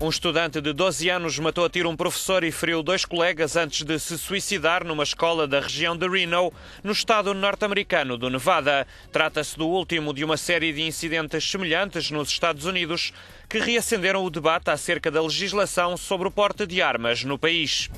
Um estudante de 12 anos matou a tiro um professor e feriu dois colegas antes de se suicidar numa escola da região de Reno, no estado norte-americano do Nevada. Trata-se do último de uma série de incidentes semelhantes nos Estados Unidos que reacenderam o debate acerca da legislação sobre o porte de armas no país.